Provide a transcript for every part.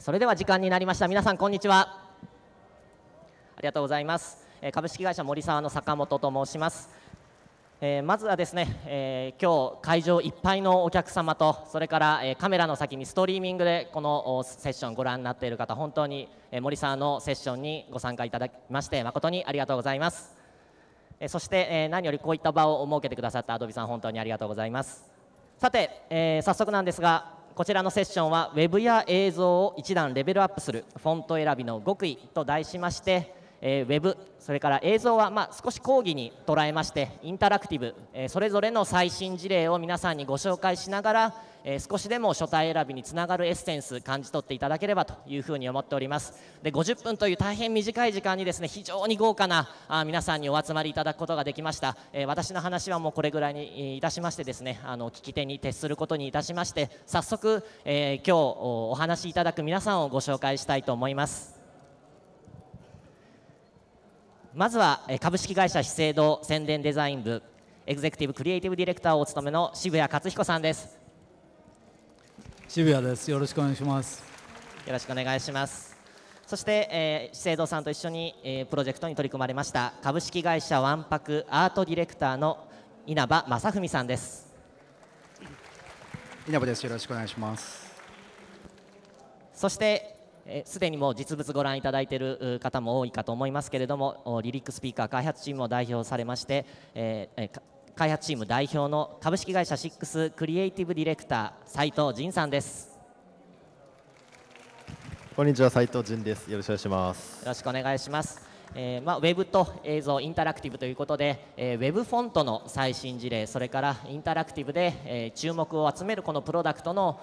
それでは時間になりました皆さんこんにちはありがとうございます株式会社森沢の坂本と申しますえまずはですね、え今日会場いっぱいのお客様とそれから、えカメラの先にストリーミングでこのセッションをご覧になっている方本当に、え森さんのセッションにご参加いただきまして誠にありがとうございます、えそして、え何よりこういった場を設けてくださったアドビさん本当にありがとうございますさて、え早速なんですがこちらのセッションは Web や映像を一段レベルアップするフォント選びの極意と題しましてえー、ウェブそれから映像はま少し講義に捉えましてインタラクティブ、えー、それぞれの最新事例を皆さんにご紹介しながら、えー、少しでも書体選びにつながるエッセンス感じ取っていただければというふうに思っておりますで50分という大変短い時間にですね非常に豪華なあ皆さんにお集まりいただくことができました、え私の話はもうこれぐらいにいたしましてですねあの聞き手に徹することにいたしまして早速、え今日お話しいただく皆さんをご紹介したいと思いますまずは株式会社資生堂宣伝デザイン部エグゼクティブクリエイティブディレクターをお務めの渋谷克彦さんです渋谷ですよろしくお願いしますよろしくお願いしますそして、えー、資生堂さんと一緒に、えー、プロジェクトに取り組まれました株式会社わんぱくアートディレクターの稲葉正文さんです稲葉ですよろしくお願いしますそしてすでにもう実物ご覧いただいている方も多いかと思いますけれどもリリックスピーカー開発チームを代表されまして、えー、開発チーム代表の株式会社スクリエイティブディレクター斉藤仁さんですこんにちは斉藤仁ですよろしくお願いしますよろしくお願いしますえー、まあ、ウェブと映像インタラクティブということで、えー、ウェブフォントの最新事例それからインタラクティブで、えー、注目を集めるこのプロダクトの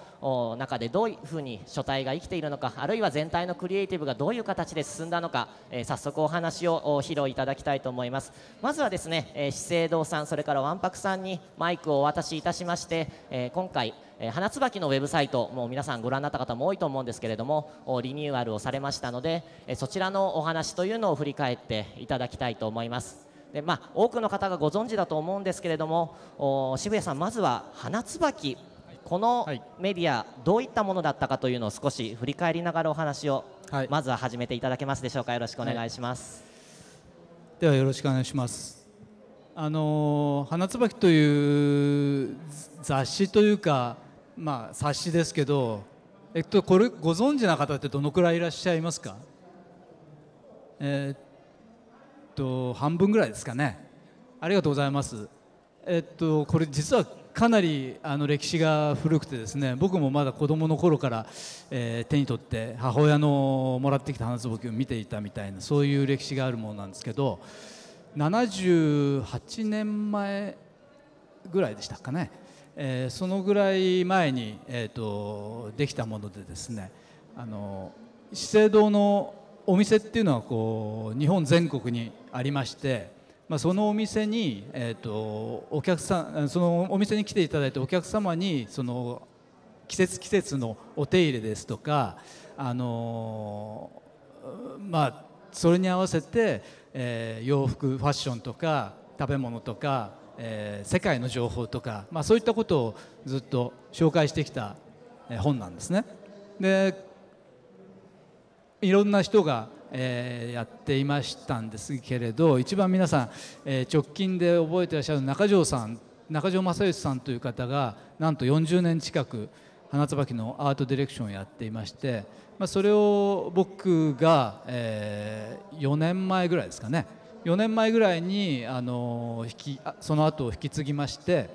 中でどういうふうに書体が生きているのかあるいは全体のクリエイティブがどういう形で進んだのか、え早速お話を披露いただきたいと思いますまずはですね、え資生堂さんそれからわんぱくさんにマイクをお渡しいたしまして、え今回えー、花椿のウェブサイトもう皆さんご覧になった方も多いと思うんですけれどもリニューアルをされましたので、えー、そちらのお話というのを振り返っていただきたいと思いますで、まあ、多くの方がご存知だと思うんですけれども渋谷さんまずは花椿このメディア、どういったものだったかというのを少し振り返りながらお話を、まずは始めていただけますでしょうかよろしくお願いします、はい、ではよろしくお願いしますあの花椿という雑誌というかまあ、冊子ですけど、えっと、これご存知な方ってどのくらいいらっしゃいますかえっと半分ぐらいですかねありがとうございますえっとこれ実はかなりあの歴史が古くてですね僕もまだ子どもの頃から、えー、手に取って母親のもらってきた花つを見ていたみたいなそういう歴史があるものなんですけど78年前ぐらいでしたかねえー、そのぐらい前に、えーと、できたものでですねあの資生堂のお店っていうのはこう日本全国にありまして、まあ、そのお店に、えーと、とお客さんそのお店に来ていただいてお客様にその季節季節のお手入れですとかあのまあそれに合わせて、えー、洋服ファッションとか食べ物とかえー、世界の情報とか、まあ、そういったことをずっと紹介してきた本なんですね。でいろんな人が、えー、やっていましたんですけれど一番皆さん、えー、直近で覚えてらっしゃる中条さん中条正義さんという方がなんと40年近く花椿のアートディレクションをやっていまして、まあ、それを僕が、えー、4年前ぐらいですかね4年前ぐらいにあの引きその後を引き継ぎまして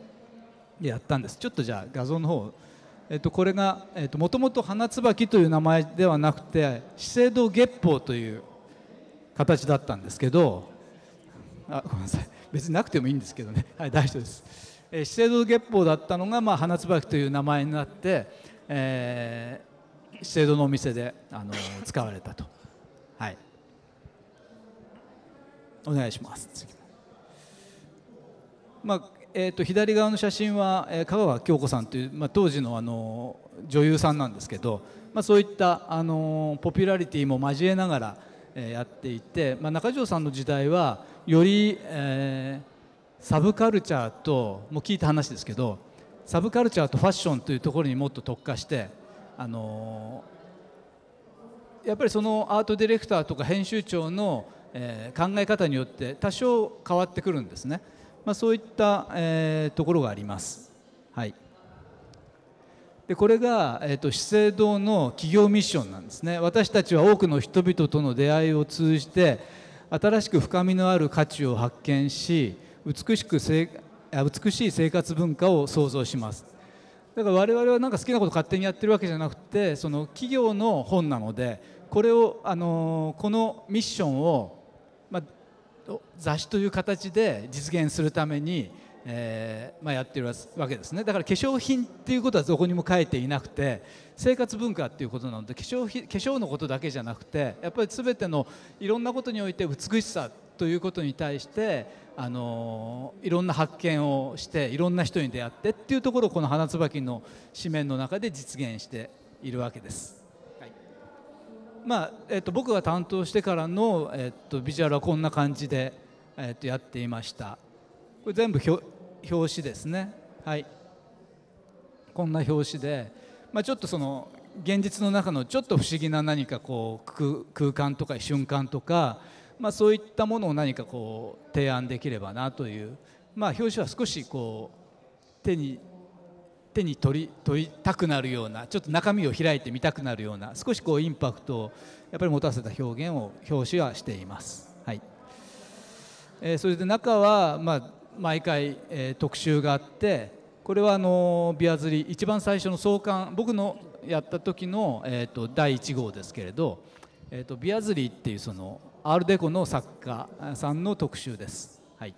やったんですちょっとじゃあ画像の方、えっと、これがもともと花椿という名前ではなくて資生堂月報という形だったんですけどあごめんなさい別になくてもいいんですけどね、はい、大丈夫です、えー、資生堂月報だったのが、まあ、花椿という名前になって、えー、資生堂のお店であの使われたと。はいお願いしますまあえーと、左側の写真は、え香川京子さんという、まあ、当時のあの女優さんなんですけど、まあ、そういったあのポピュラリティも交えながら、えやっていて、まあ、中条さんの時代はより、えー、サブカルチャーともう聞いた話ですけどサブカルチャーとファッションというところにもっと特化して、あのー、やっぱりそのアートディレクターとか編集長のえー、考え方によって多少変わってくるんですね、まあ、そういった、えー、ところがあります。はい、でこれが、えーと、資生堂の企業ミッションなんですね私たちは多くの人々との出会いを通じて新しく深みのある価値を発見し美しく美しい生活文化を創造しますだから我々はなんか好きなこと勝手にやってるわけじゃなくてその企業の本なのでこれをあのこのミッションを雑誌という形で実現するために、えーまあ、やってるわけですねだから化粧品っていうことはどこにも書いていなくて生活文化っていうことなので化粧品化粧のことだけじゃなくてやっぱり全てのいろんなことにおいて美しさということに対してあのいろんな発見をしていろんな人に出会ってっていうところをこの「花椿」の紙面の中で実現しているわけです。まあえっと、僕が担当してからの、えっと、ビジュアルはこんな感じで、えっと、やっていましたこれ全部表紙ですねはいこんな表紙で、まあ、ちょっとその現実の中のちょっと不思議な何かこう空間とか瞬間とか、まあ、そういったものを何かこう提案できればなという、まあ、表紙は少しこう手に手に取り取りたくなるようなちょっと中身を開いてみたくなるような少しこうインパクトをやっぱり持たせた表現を表紙はしています。はいえー、それで中は、まあ、毎回、えー、特集があってこれはあのビア釣り一番最初の創刊僕のやった時の、えーと、第1号ですけれど、えーと、とビア釣りっていうそのアールデコの作家さんの特集です。はい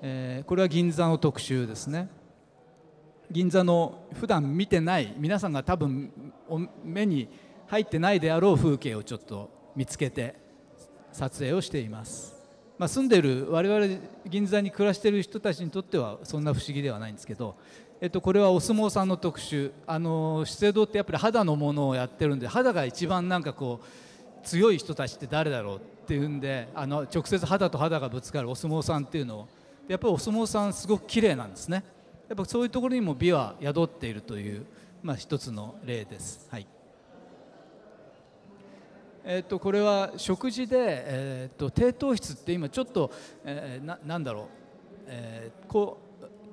えー、これは銀座の特集ですね。銀座の普段見てない皆さんが多分目に入ってないであろう風景をちょっと見つけて撮影をしています、まあ、住んでる我々銀座に暮らしてる人たちにとってはそんな不思議ではないんですけど、えっと、これはお相撲さんの特集あの資生堂ってやっぱり肌のものをやってるんで肌が一番なんかこう強い人たちって誰だろうっていうんであの直接肌と肌がぶつかるお相撲さんっていうのをやっぱりお相撲さんすごく綺麗なんですね。やっぱそういうところにも美は宿っているという、まあ、一つの例です。はいえー、とこれは食事で、えー、と低糖質って今ちょっと、えー、ななんだろう、えー、こう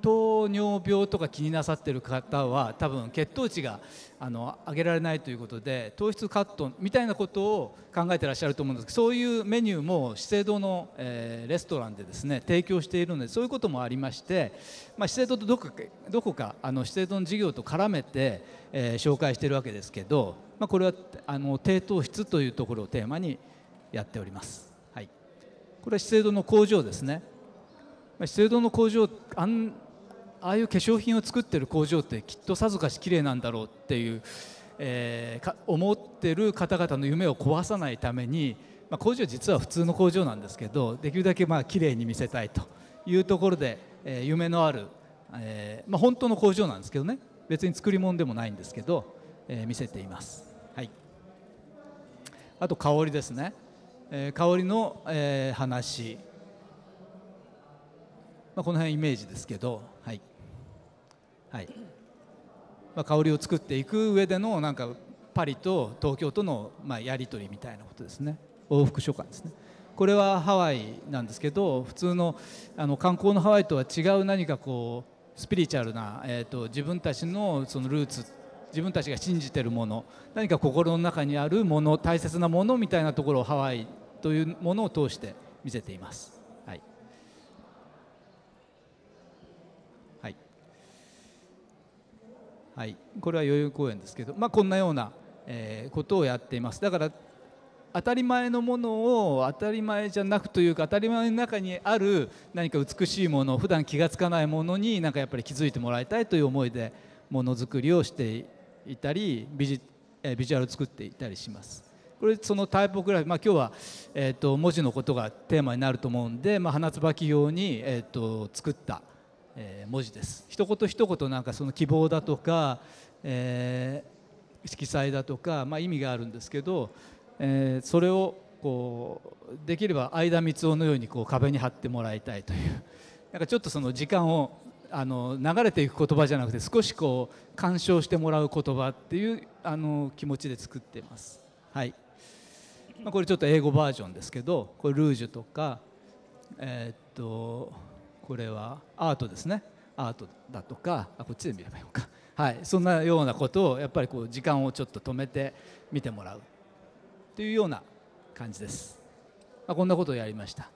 糖尿病とか気になさってる方は多分血糖値があの上げられないということで糖質カットみたいなことを考えてらっしゃると思うんですけどそういうメニューも資生堂の、えー、レストランでですね提供しているのでそういうこともありまして、まあ、資生堂とどこかどこかあの資生堂の事業と絡めて、えー、紹介しているわけですけど、まあ、これはあの低糖質というところをテーマにやっております。はい、これは資生堂の工場ですね。資生堂の工場あんああいう化粧品を作ってる工場ってきっとさぞかし綺麗なんだろうっていう、えー、思ってる方々の夢を壊さないために、まあ、工場実は普通の工場なんですけどできるだけまあ綺麗に見せたいというところで、えー、夢のある、えーまあ、本当の工場なんですけどね別に作り物でもないんですけど、えー、見せています。はい、あと香りですね、えー、香りの、えー、話、まあ、この辺イメージですけど、はい、はいまあ、香りを作っていく上でのなんかパリと東京とのまあやり取りみたいなことですね往復書簡ですねこれはハワイなんですけど普通のあの観光のハワイとは違う何かこうスピリチュアルな、えーと、と自分たちのそのルーツ自分たちが信じてるもの何か心の中にあるもの大切なものみたいなところをハワイというものを通して見せています。はい、これは余裕公園ですけど、まあ、こんなような、えー、ことをやっていますだから当たり前のものを当たり前じゃなくというか当たり前の中にある何か美しいもの普段気が付かないものになんかやっぱり気づいてもらいたいという思いでものづくりをしていたりビジえビジュアルを作っていたりします。これそのタイプグラフィー、まあ、今日は、えー、と文字のことがテーマになると思うんで、まあ、花椿用に、えー、と作ったえ文字です一言一言なんかその希望だとか、えー、色彩だとか、まあ、意味があるんですけど、えー、それをこうできれば相田つ雄のようにこう壁に貼ってもらいたいというなんかちょっとその時間をあの流れていく言葉じゃなくて少しこう鑑賞してもらう言葉っていうあの気持ちで作ってます。はいまあ、これちょっと英語バージョンですけどこれルージュとか、えー、っとこれはアートですねアートだとかあこっちで見ればいいのか、はい、そんなようなことをやっぱりこう時間をちょっと止めて見てもらうというような感じです、まあ、こんなことをやりました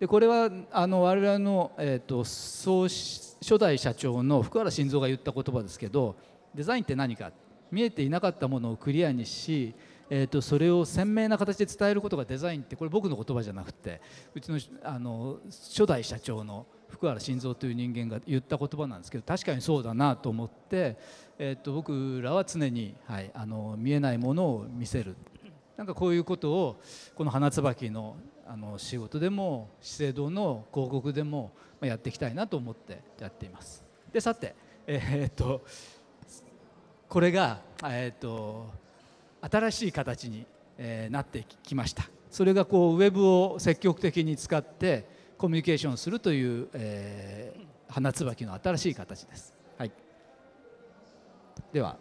でこれはあの我々の、えーと、総初代社長の福原晋三が言った言葉ですけどデザインって何か見えていなかったものをクリアにしえーとそれを鮮明な形で伝えることがデザインってこれ僕の言葉じゃなくてうちのあの初代社長の福原晋三という人間が言った言葉なんですけど確かにそうだなと思って、えー、っと僕らは常に、はい、あの見えないものを見せるなんかこういうことをこの花椿のあの仕事でも資生堂の広告でもやっていきたいなと思ってやっています。でさて、えー、っとこれが、えー、っと新しい形に、えなってきました。それがこうウェブを積極的に使ってコミュニケーションするという、えー、花椿の新しい形です。はい、では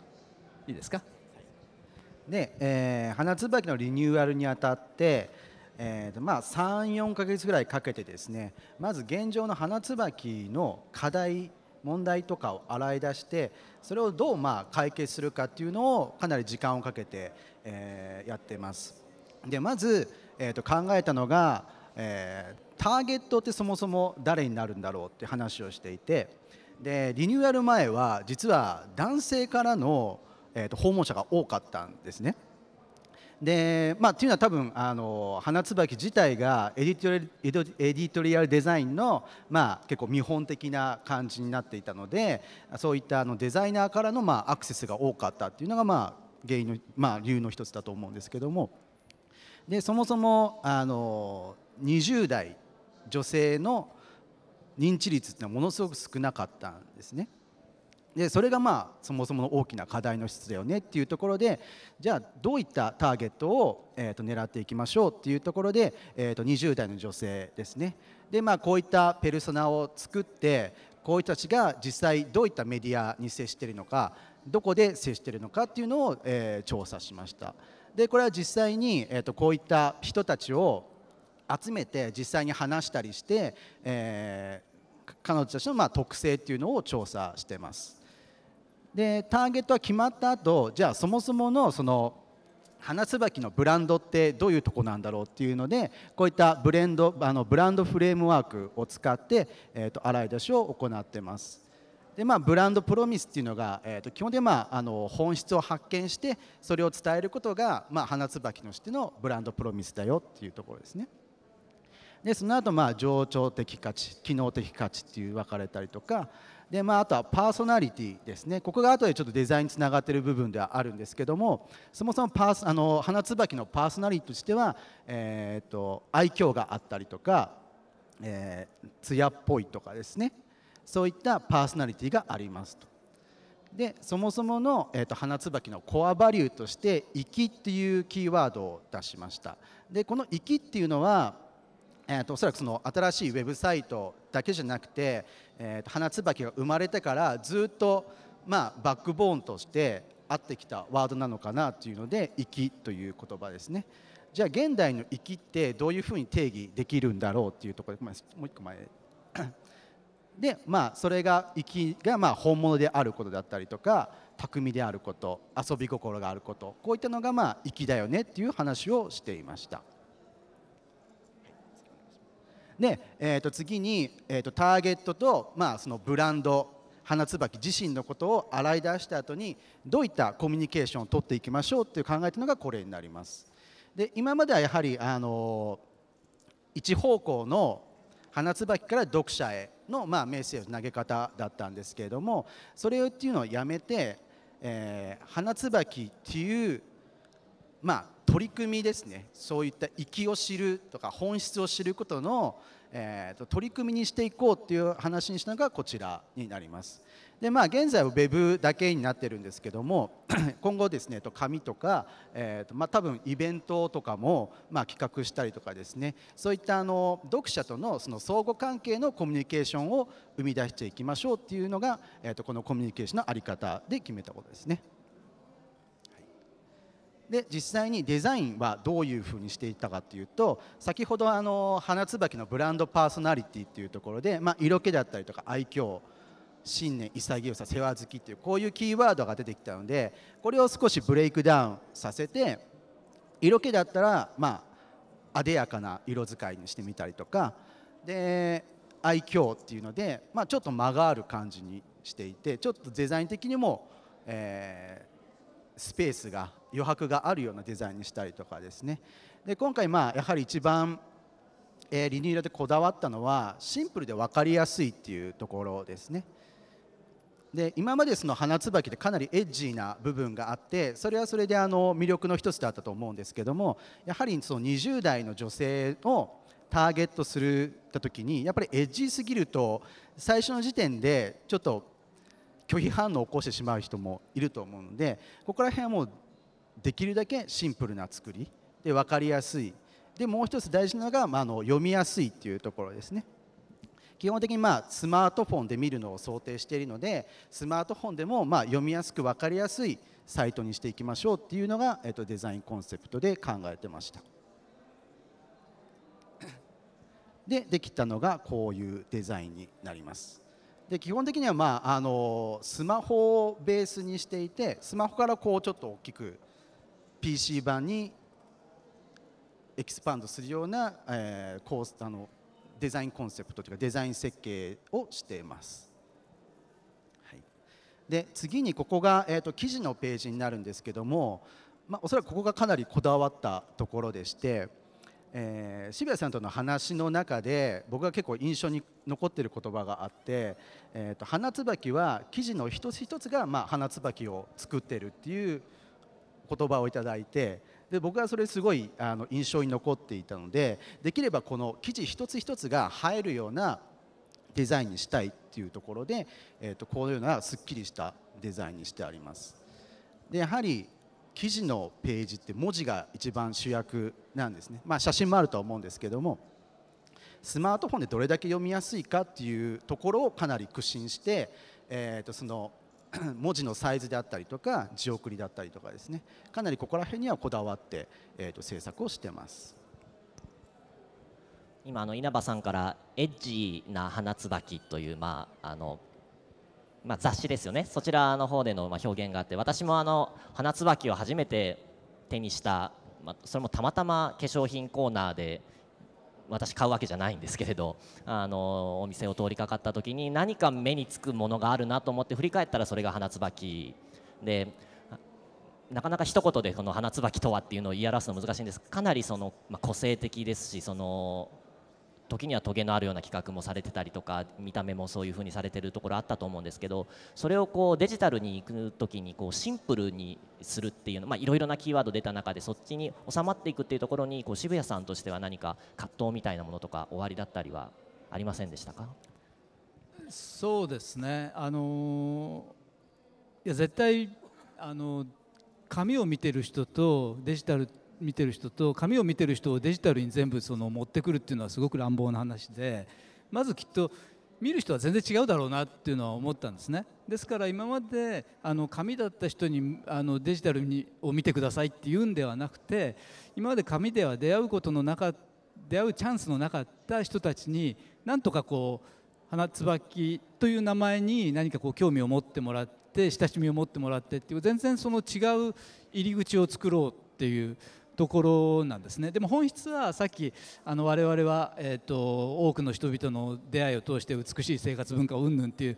いいですか。はいで、えー、花椿のリニューアルにあたって、えーとまあ、34か月ぐらいかけてですねまず現状の花椿の課題問題とかを洗い出してそれをどうまあ解決するかっていうのをかなり時間をかけて、えー、やってます。でまず、えー、と考えたのが、えターゲットってそもそも誰になるんだろうって話をしていてでリニューアル前は実は男性からの、えー、と訪問者が多かったんですね。でまあ、っていうのは多分あの花椿自体がエディトリエディトリアルデザインの、まあ、結構見本的な感じになっていたのでそういったあのデザイナーからの、まあ、アクセスが多かったっていうのが、まあ、原因の、まあ、理由の一つだと思うんですけどもでそもそもあの20代女性の認知率っていうのはものすごく少なかったんですね。でそれがまあそもそもの大きな課題の質だよねっていうところでじゃあどういったターゲットを、えー、と狙っていきましょうっていうところで、えー、と20代の女性ですねでまあこういったペルソナを作ってこういう人たちが実際どういったメディアに接しているのかどこで接しているのかっていうのを、えー、調査しましたでこれは実際に、えー、とこういった人たちを集めて実際に話したりして、えー、彼女たちのまあ特性っていうのを調査してます。でターゲットは決まった後じゃあそもそものその花椿のブランドってどういうとこなんだろうっていうのでこういったブレンドあのブランドフレームワークを使って、えーと、洗い出しを行ってます。でまあ、ブランドプロミスっていうのが、えーと、と基本で、まあ、あの本質を発見してそれを伝えることが、まあ、花椿のしてのブランドプロミスだよっていうところですね。でその後まあ情緒的価値機能的価値っていう分かれたりとかで、まあ、あとはパーソナリティですねここが後でちょっとデザインにつながってる部分ではあるんですけどもそもそもパースあの花椿のパーソナリティとしては、えーと、と愛嬌があったりとか、えー、艶っぽいとかですねそういったパーソナリティがありますと。でそもそもの、えーと、と花椿のコアバリューとして「生き」っていうキーワードを出しましたでこの「生き」っていうのはえーと、おそらくその新しいウェブサイトだけじゃなくて、えーと、花椿が生まれてからずっと、まあ、バックボーンとして合ってきたワードなのかなというので「生き」という言葉ですね。じゃあ現代の「生き」ってどういうふうに定義できるんだろうっていうところで、まあ、もう一個前 でまあそれが「生き」がまあ本物であることだったりとか巧みであること遊び心があることこういったのがまあ「生き」だよねっていう話をしていました。で、えー、と次に、えー、とターゲットと、まあ、そのブランド花椿自身のことを洗い出した後にどういったコミュニケーションを取っていきましょうっていう考えというのがこれになります。で今まではやはり、あの一方向の花椿から読者への、まあ、メッセージの投げ方だったんですけれどもそれっていうのをやめて、えー、花椿っていう、まあ、取り組みですねそういった粋を知るとか本質を知ることの、えーと、取り組みにしていこうっていう話にしたのがこちらになりますでまあ現在は Web だけになってるんですけども 今後ですねと紙とか、えーとまあ、多分イベントとかも、まあ、企画したりとかですねそういったあの読者とのその相互関係のコミュニケーションを生み出していきましょうっていうのが、えーとこのコミュニケーションの在り方で決めたことですね。で実際にデザインはどういうふうにしていったかというと先ほどあの花椿のブランドパーソナリティっていうところで、まあ、色気だったりとか愛嬌信念潔さ世話好きっていうこういうキーワードが出てきたのでこれを少しブレイクダウンさせて色気だったらまあ艶やかな色使いにしてみたりとかで愛嬌っていうので、まあ、ちょっと間がある感じにしていてちょっとデザイン的にも、えー、スペースが余白があるようなデザインにしたりとかですねで今回まあやはり一番、えー、リニューアルでこだわったのはシンプルで分かりやすいっていうところですねで今までその花椿ってかなりエッジーな部分があってそれはそれであの魅力の一つだったと思うんですけどもやはりその20代の女性をターゲットするた時にやっぱりエッジーすぎると最初の時点でちょっと拒否反応を起こしてしまう人もいると思うのでここら辺はもうできるだけシンプルな作りで分かりやすいでもう一つ大事なのが、まあ、の読みやすいっていうところですね基本的にまあスマートフォンで見るのを想定しているのでスマートフォンでもま読みやすく分かりやすいサイトにしていきましょうっていうのが、えっと、デザインコンセプトで考えてましたでできたのがこういうデザインになりますで基本的には、まあ、あのスマホをベースにしていてスマホからこうちょっと大きく PC 版にエキスパンドするような、えー、コースあのデザインコンセプトというかデザイン設計をしています。はい、で次にここが、えーと、記事のページになるんですけども、まあ、おそらくここがかなりこだわったところでして、えー、渋谷さんとの話の中で僕が結構印象に残っている言葉があって、えーと、花椿は記事の一つ一つが、まあ、花椿を作ってるっていう言葉をいただいてで僕はそれすごいあの印象に残っていたのでできればこの記事一つ一つが映えるようなデザインにしたいっていうところで、えー、とこのようなすっきりしたデザインにしてあります。でやはり記事のページって文字が一番主役なんですね、まあ、写真もあるとは思うんですけどもスマートフォンでどれだけ読みやすいかっていうところをかなり苦心して、えー、とその 文字のサイズであったりとか字送りだったりとかですねかなりここら辺にはこだわって、えー、と制作をしてます。今あの稲葉さんから「エッジな花椿」という、まああのまあ、雑誌ですよねそちらの方でのま表現があって私もあの花椿を初めて手にした、まあ、それもたまたま化粧品コーナーで私買うわけじゃないんですけれどあのお店を通りかかった時に何か目につくものがあるなと思って振り返ったらそれが花椿でなかなか一言でこの花椿とはっていうのを言い表すの難しいんですかなりその、まあ、個性的ですしその時にはトゲのあるような企画もされてたりとか見た目もそういうふうにされてるところあったと思うんですけどそれをこうデジタルに行く時にこうシンプルにするっていうのいろいろなキーワード出た中でそっちに収まっていくっていうところにこう渋谷さんとしては何か葛藤みたいなものとか終わりだったりはありませんでしたかそうですねあのいや絶対あの紙を見てる人とデジタルって見てる人と紙を見てる人をデジタルに全部その持ってくるっていうのはすごく乱暴な話でまずきっと見る人は全然違うだろうなっていうのは思ったんですねですから今まであの紙だった人にあのデジタルにを見てくださいって言うんではなくて今まで紙では出会うことのなか出会うチャンスのなかった人たちになんとかこう花椿という名前に何かこう興味を持ってもらって親しみを持ってもらってっていう全然その違う入り口を作ろうっていうところなんですねでも本質はさっきあの我々は、えーと、多くの人々の出会いを通して美しい生活文化を云々っていう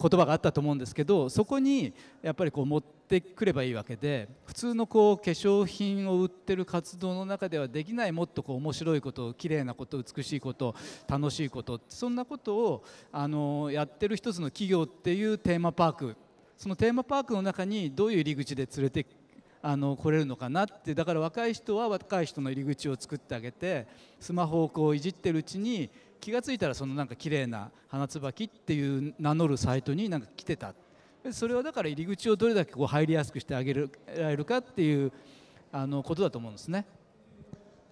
言葉があったと思うんですけどそこにやっぱりこう持ってくればいいわけで普通のこう化粧品を売ってる活動の中ではできないもっとこう面白いこと綺麗なこと美しいこと楽しいことそんなことをあのやってる一つの企業っていうテーマパークそのテーマパークの中にどういう入り口で連れてあの来れるのかなってだから若い人は若い人の入り口を作ってあげてスマホをこういじってるうちに気が付いたらそのなんか綺麗な花椿っていう名乗るサイトになんか来てたそれはだから入り口をどれだけこう入りやすくしてあげられるかっていうあのことだと思うんですね。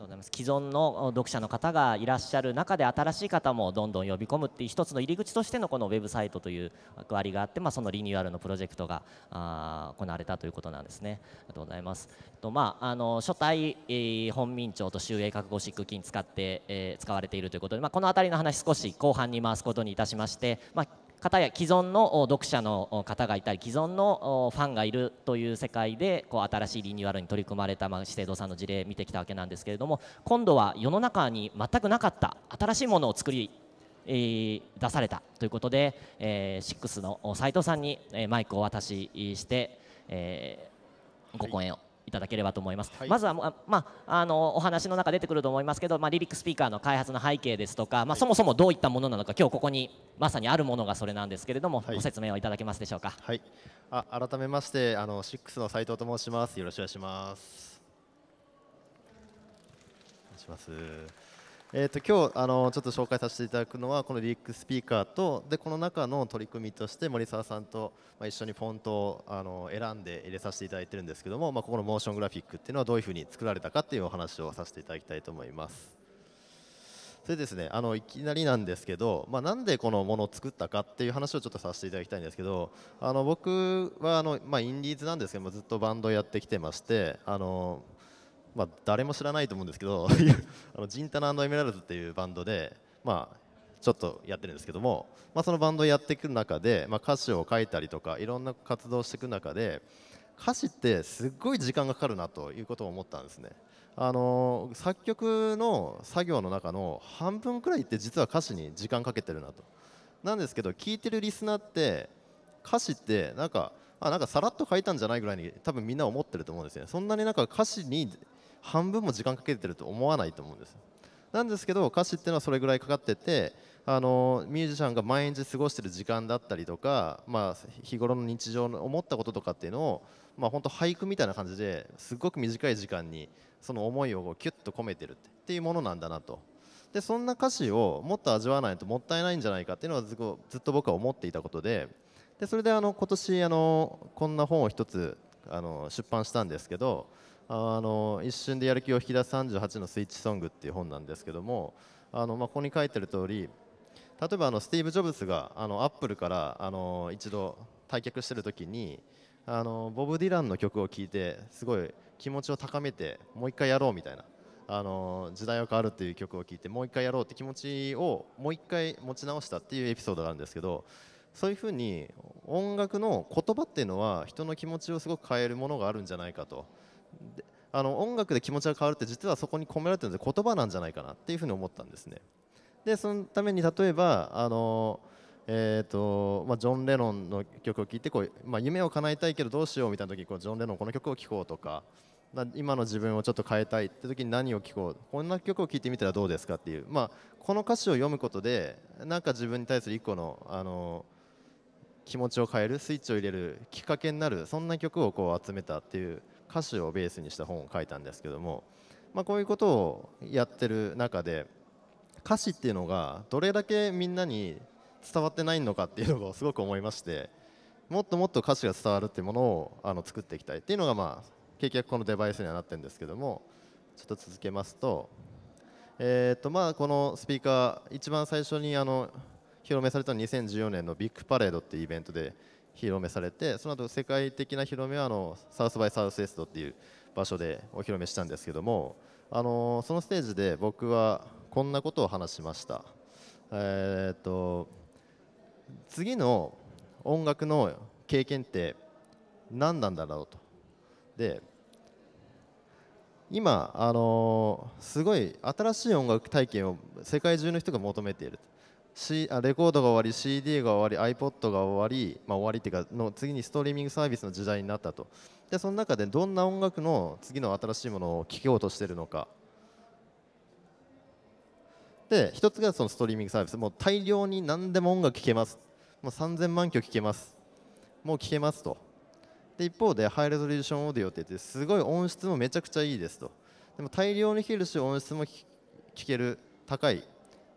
ございます既存の読者の方がいらっしゃる中で新しい方もどんどん呼び込むっていう一つの入り口としてのこのウェブサイトという役割があって、まあ、そのリニューアルのプロジェクトが行われたということなんですね。ありがとうございます。とまあ、あの初代、えー、本民庁と収英覚悟漆喰金使って、えー、使われているということで、まあ、この辺りの話少し後半に回すことにいたしまして、まあ方や既存の読者の方がいたり既存のファンがいるという世界でこう新しいリニューアルに取り組まれた、まあ、資生堂さんの事例を見てきたわけなんですけれども今度は世の中に全くなかった新しいものを作り出されたということで、えー、スの斉藤さんにマイクをお渡しして、えー、ご講演をいただければと思います、はい、まずは、ままあ、あのお話の中出てくると思いますけど、まあ、リリックスピーカーの開発の背景ですとか、まあ、そもそもどういったものなのか今日ここにまさにあるものがそれなんですけれども、はい、ご説明をいただけますでしょうか、はい、あ改めましてあの6の斉藤と申しますよろしくお願いしますお願いしますえーと、今日あのちょっと紹介させていただくのはこのリリックスピーカーとでこの中の取り組みとして森澤さんと、まあ、一緒にフォントをあの選んで入れさせていただいてるんですけども、まあ、ここのモーショングラフィックっていうのはどういうふうに作られたかっていうお話をさせていただきたいと思います。それですねあのいきなりなんですけど、まあ、なんでこのものを作ったかっていう話をちょっとさせていただきたいんですけどあの僕はあの、まあ、インディーズなんですけどもずっとバンドやってきてましてあのまあ、誰も知らないと思うんですけど あのジンタナエメラルズっていうバンドで、まあ、ちょっとやってるんですけども、まあ、そのバンドをやっていく中で、まあ、歌詞を書いたりとかいろんな活動をしていく中で歌詞ってすっごい時間がかかるなということを思ったんですね。あの作曲の作業の中の半分くらいって実は歌詞に時間かけてるなとなんですけど聴いてるリスナーって歌詞ってなんかあなんかさらっと書いたんじゃないぐらいに多分みんな思ってると思うんですねそんなになんか歌詞に半分も時間かけてると思わないと思うんですなんですけど歌詞っていうのはそれぐらいかかっててあのミュージシャンが毎日過ごしてる時間だったりとか、まあ、日頃の日常の思ったこととかっていうのを、まあ、本当俳句みたいな感じですごく短い時間にその思いをキュッと込めてるっていうものなんだなとでそんな歌詞をもっと味わわないともったいないんじゃないかっていうのはずっと僕は思っていたことででそれであの今年あのこんな本を1つあの出版したんですけどあの「一瞬でやる気を引き出す38のスイッチソング」っていう本なんですけどもあの、まあ、ここに書いてる通り例えばあのスティーブ・ジョブズがあのアップルからあの一度退却してる時にあのボブ・ディランの曲を聴いてすごい気持ちを高めてもう一回やろうみたいなあの時代は変わるっていう曲を聴いてもう一回やろうって気持ちをもう一回持ち直したっていうエピソードがあるんですけどそういうふうに音楽の言葉っていうのは人の気持ちをすごく変えるものがあるんじゃないかと。あの音楽で気持ちが変わるって実はそこに込められてるので言葉なんじゃないかなっていうふうに思ったんですね。でそのために例えばあのえーとまあ、ジョン・レノンの曲を聴いてこう、まあ、夢を叶えたいけどどうしようみたいな時にこうジョン・レノンこの曲を聴こうとか今の自分をちょっと変えたいって時に何を聴こうこんな曲を聴いてみたらどうですかっていう、まあ、この歌詞を読むことでなんか自分に対する一個のあの気持ちを変えるスイッチを入れるきっかけになるそんな曲をこう集めたっていう歌詞をベースにした本を書いたんですけども、まあ、こういうことをやってる中で歌詞っていうのがどれだけみんなに伝わってないのかっていうのをすごく思いましてもっともっと歌詞が伝わるっていうものをあの作っていきたいっていうのがまあ結局このデバイスにはなってるんですけどもちょっと続けますと,、えー、とまあこのスピーカー一番最初にあの広めされたのは2014年のビッグパレードっていうイベントで広めされてその後世界的な広めはあのサウスバイサウスエストっていう場所でお披露目したんですけどもあのそのステージで僕はこんなことを話しました、えー、っと次の音楽の経験って何なんだろうとで今、あのすごい新しい音楽体験を世界中の人が求めている C、あレコードが終わり CD が終わり iPod が終わり、まあ、終わりっていうかの次にストリーミングサービスの時代になったとでその中でどんな音楽の次の新しいものを聴こうとしてるのかで一つがそのストリーミングサービスもう大量に何でも音楽聴けますもう3000万曲聴けますもう聴けますとで一方でハイレゾリューションオーディオって言ってすごい音質もめちゃくちゃいいですとでも大量に聴けるし音質も聴ける高い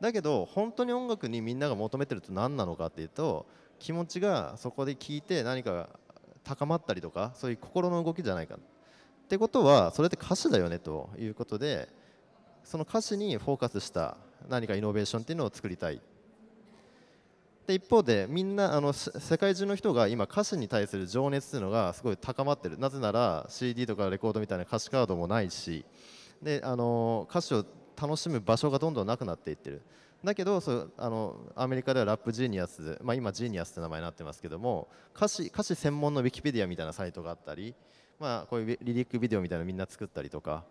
だけど本当に音楽にみんなが求めてると何なのかっていうと気持ちがそこで聞いて何か高まったりとかそういう心の動きじゃないかってことはそれって歌詞だよねということでその歌詞にフォーカスした何かイノベーションっていうのを作りたいで一方でみんなあの世界中の人が今歌詞に対する情熱というのがすごい高まってるなぜなら CD とかレコードみたいな歌詞カードもないしであの歌詞を楽しむ場所がどんどんなくなっていってるだけどそうあのアメリカではラップジーニアス、まあ、今ジーニアスって名前になってますけども歌詞歌詞専門のウィキペディアみたいなサイトがあったり、まあ、こういうリリックビデオみたいなのみんな作ったりとか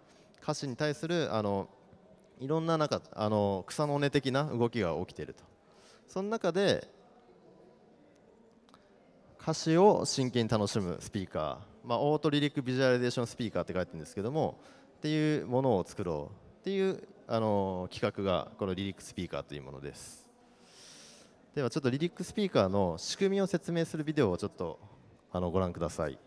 歌詞に対するあのいろんななんかあの草の根的な動きが起きてるとその中で歌詞を真剣に楽しむスピーカー、まあ、オートリリックビジュアリゼーションスピーカーって書いてるんですけどもっていうものを作ろうっていうあの企画がこのリリックスピーカーというものですではちょっとリリックスピーカーの仕組みを説明するビデオをちょっとあのご覧ください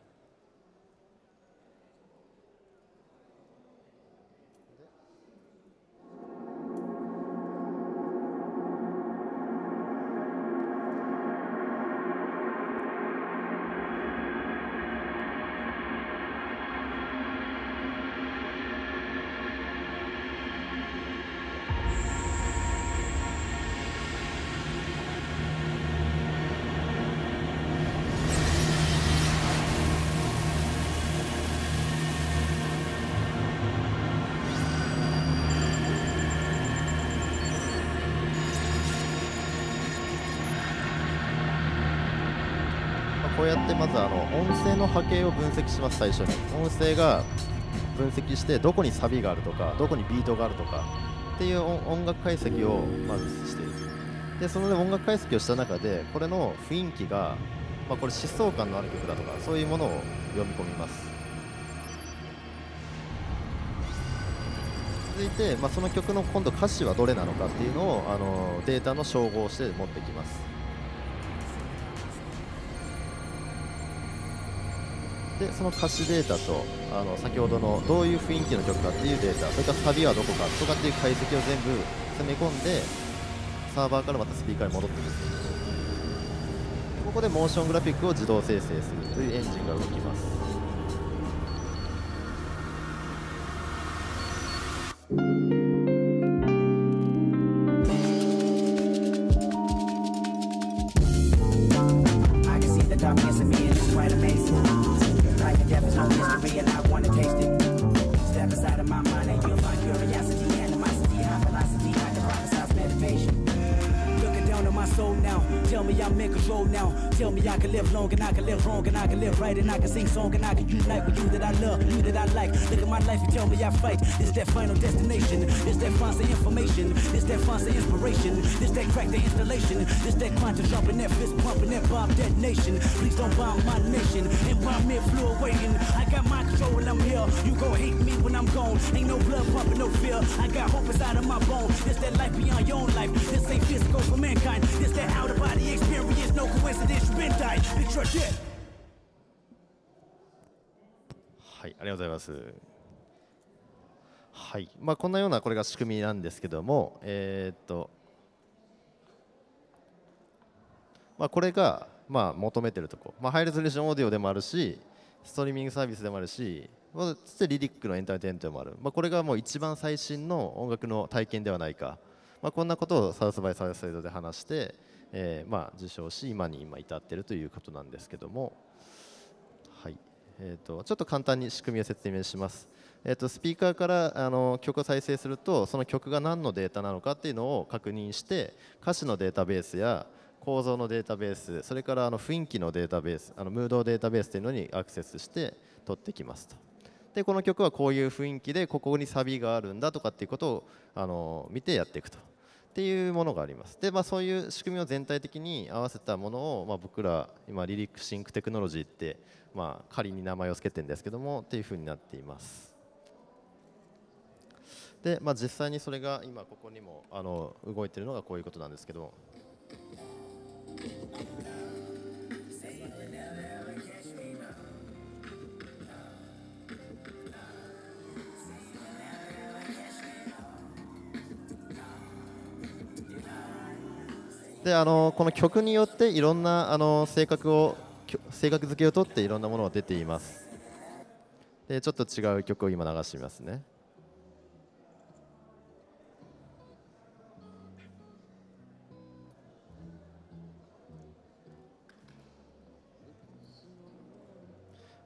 波形を分析します最初に音声が分析してどこにサビがあるとかどこにビートがあるとかっていう音楽解析をまずしているでその音楽解析をした中でこれの雰囲気が、まあ、これ疾走感のある曲だとかそういうものを読み込みます続いて、まあ、その曲の今度歌詞はどれなのかっていうのをあのデータの照合して持ってきますでその歌詞データとあの先ほどのどういう雰囲気の曲かっていうデータそれからサビはどこかとかっていう解析を全部攻め込んでサーバーからまたスピーカーに戻ってくるここでモーショングラフィックを自動生成するというエンジンが動きます song and I can unite with you that I love, you that I like. Look at my life and tell me I fight. It's that final destination. It's that fancy information. It's that fancy inspiration. This that crack, the installation. It's that quantum dropping, that fist pumping, that bomb detonation. Please don't bomb my nation. And bomb me flew away. And I got my control and I'm here. You gon' hate me when I'm gone. Ain't no blood pumping, no fear. I got hope inside of my bone. This that life beyond your own life. This ain't physical for mankind. It's that out of body experience. No coincidence, you've been dying. Picture shit. りがとうございますはいまあ、こんなようなこれが仕組みなんですけども、えー、っとまあ、これがまあ求めてるとこ、まあ、ハイレゾリューションオーディオでもあるしストリーミングサービスでもあるし、まあ、つてリリックのエンターテインメントでもある、まあ、これがもう一番最新の音楽の体験ではないか、まあ、こんなことをサウスバイサウスサイドで話して、えー、まあ受賞し今に今至ってるということなんですけども。えーと、ちょっと簡単に仕組みを説明します。えーと、とスピーカーからあの曲を再生するとその曲が何のデータなのかっていうのを確認して歌詞のデータベースや構造のデータベースそれからあの雰囲気のデータベースあのムードデータベースっていうのにアクセスして取ってきますと。でこの曲はこういう雰囲気でここにサビがあるんだとかっていうことをあの見てやっていくと。っていうものがありますで、まあ、そういう仕組みを全体的に合わせたものを、まあ、僕ら今リリックシンクテクノロジーってまあ、仮に名前を付けてるんですけどもっていうふうになっています。で、まあ、実際にそれが今ここにもあの動いてるのがこういうことなんですけど。であのこの曲によっていろんなあの性格を性格付けをとっていろんなものが出ていますでちょっと違う曲を今流してみますね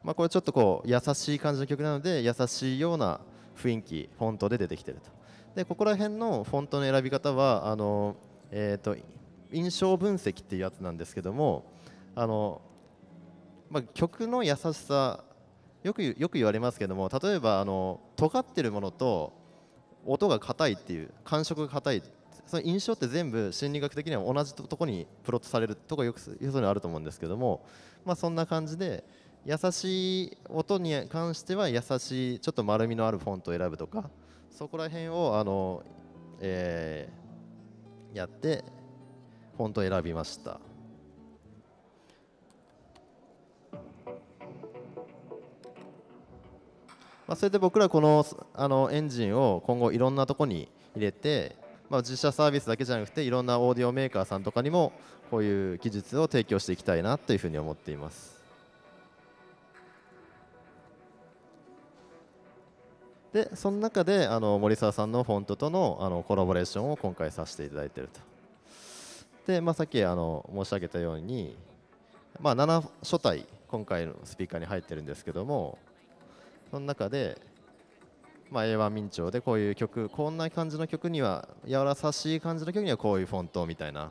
まあ、これちょっとこう優しい感じの曲なので優しいような雰囲気フォントで出てきてるとでここら辺のフォントの選び方はあの、えー、と印象分析っていうやつなんですけどもあのまあ、曲の優しさよくよく言われますけども例えばあの尖ってるものと音が硬いっていう感触が硬いその印象って全部心理学的には同じとこにプロットされるとかよくそうあると思うんですけども、まあ、そんな感じで優しい音に関しては優しいちょっと丸みのあるフォントを選ぶとかそこら辺をあの、えー、やってフォントを選びました。まあ、それで僕らこのあのエンジンを今後いろんなとこに入れて、まあ、実写サービスだけじゃなくていろんなオーディオメーカーさんとかにもこういう技術を提供していきたいなというふうに思っています。でその中であの森澤さんのフォントとのあのコラボレーションを今回させていただいていると。で、まあ、さっきあの申し上げたように、まあ、7書体今回のスピーカーに入ってるんですけども、その中で、まあ、A1 明朝でこういう曲こんな感じの曲には柔らさしい感じの曲にはこういうフォントみたいな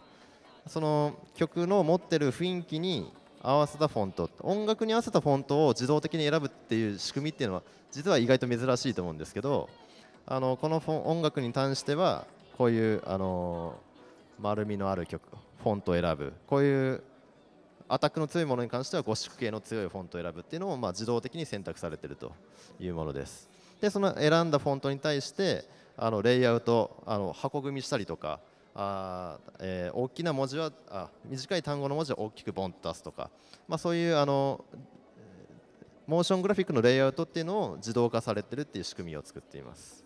その曲の持ってる雰囲気に合わせたフォント音楽に合わせたフォントを自動的に選ぶっていう仕組みっていうのは実は意外と珍しいと思うんですけどあのこの音楽に関してはこういうあの丸みのある曲フォントを選ぶこういうアタックの強いものに関してはゴシック系の強いフォントを選ぶっていうのをま自動的に選択されてるというものですでその選んだフォントに対してあのレイアウトあの箱組みしたりとかあ、えー、大きな文字はあ短い単語の文字は大きくボンと出すとか、まあ、そういうあのモーショングラフィックのレイアウトっていうのを自動化されてるっていう仕組みを作っています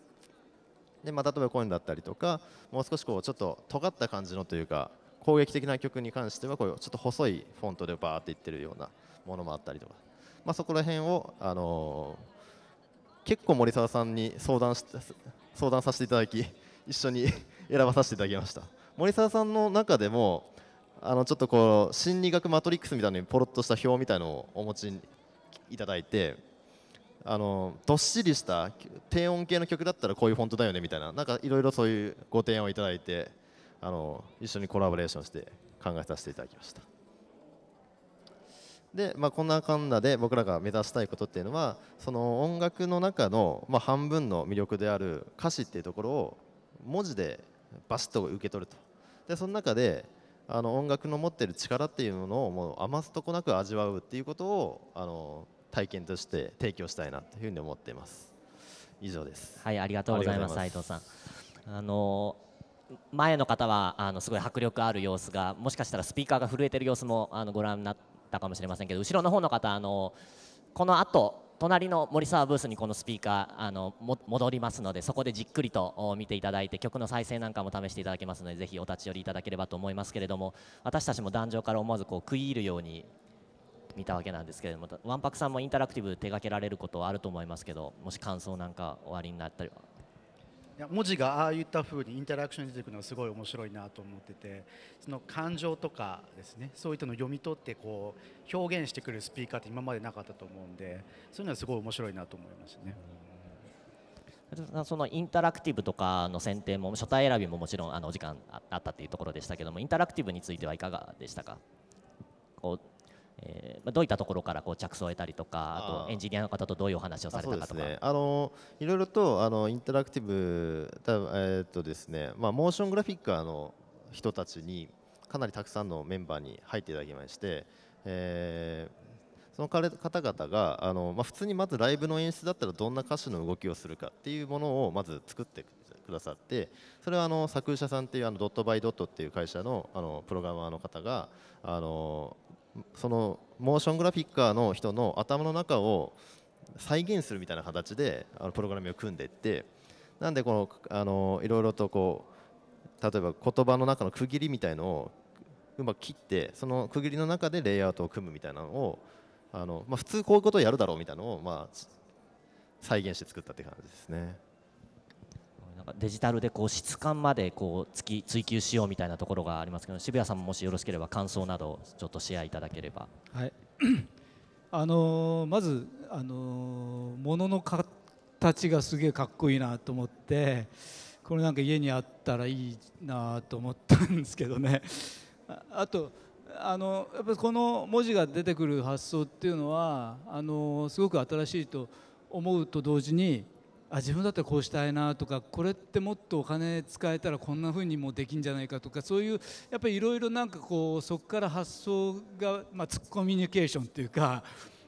で、まあ、例えばこういうのだったりとかもう少しこうちょっと尖った感じのというか攻撃的な曲に関してはこういうちょっと細いフォントでバーっていってるようなものもあったりとか、まあ、そこら辺を、あのー、結構森澤さんに相談し相談させていただき一緒に選ばさせていただきまし た森澤さんの中でもあのちょっとこう心理学マトリックスみたいなポロっとした表みたいのをお持ちいただいてあのどっしりした低音系の曲だったらこういうフォントだよねみたいななんかいろいろそういうご提案をいただいて。あの一緒にコラボレーションして考えさせていただきましたで、まあ、こんなかんだで僕らが目指したいことっていうのはその音楽の中の、ま半分の魅力である歌詞っていうところを文字でバシッと受け取るとでその中であの音楽の持ってる力っていうものをもう余すとこなく味わうっていうことをあの体験として提供したいなというふうに思っています以上ですはいありがとうございます斉藤さんあの前の方はあのすごい迫力ある様子がもしかしたらスピーカーが震えてる様子もあのご覧になったかもしれませんけど後ろの方の方あのこの後隣の森沢ブースにこのスピーカーあの戻りますのでそこでじっくりと見ていただいて曲の再生なんかも試していただけますのでぜひお立ち寄りいただければと思いますけれども私たちも壇上から思わずこう食い入るように見たわけなんですけれどもわんぱくさんもインタラクティブ手掛けられることはあると思いますけどもし感想なんかおありになったりや文字がああいったふうにインタラクションに出てくるのはすごい面白いなと思っててその感情とかですねそういったのを読み取ってこう表現してくるスピーカーって今までなかったと思うんでそういうのはすごい面白いなと思いましたね。そのインタラクティブとかの選定も書体選びももちろんあのお時間あったっていうところでしたけどもインタラクティブについてはいかがでしたかこうえー、どういったところからこう着想を得たりとかあとエンジニアの方とどういうお話をされたかとか、ね、あのいろいろとあのインタラクティブえー、っとですねまあモーショングラフィッカーの人たちにかなりたくさんのメンバーに入っていただきまして、えー、その方々があの、まあ、普通にまずライブの演出だったらどんな歌手の動きをするかっていうものをまず作ってくださってそれはあの作者さんっていうあのドットバイドットっていう会社のあのプログラマーの方があのそのモーショングラフィッカーの人の頭の中を再現するみたいな形であのプログラミングを組んでいってなんでこのあのいろいろとこう例えば言葉の中の区切りみたいのをうまく切ってその区切りの中でレイアウトを組むみたいなのをあの、まあ、普通こういうことをやるだろうみたいなのを、まあ、再現して作ったって感じですね。デジタルでこう質感までこう追求しようみたいなところがありますけど渋谷さんももしよろしければ感想などちょっとシェアいただければ。はい あのー、まず、あのー、物の形がすげえかっこいいなと思ってこれなんか家にあったらいいなと思ったんですけどねあとあのやっぱりこの文字が出てくる発想っていうのはあのすごく新しいと思うと同時にあ自分だったらこうしたいなとかこれってもっとお金使えたらこんなふうにもうできんじゃないかとかそういうやっぱりいろいろなんかこうそこから発想が、まあ、ツッコミニケーションっていうか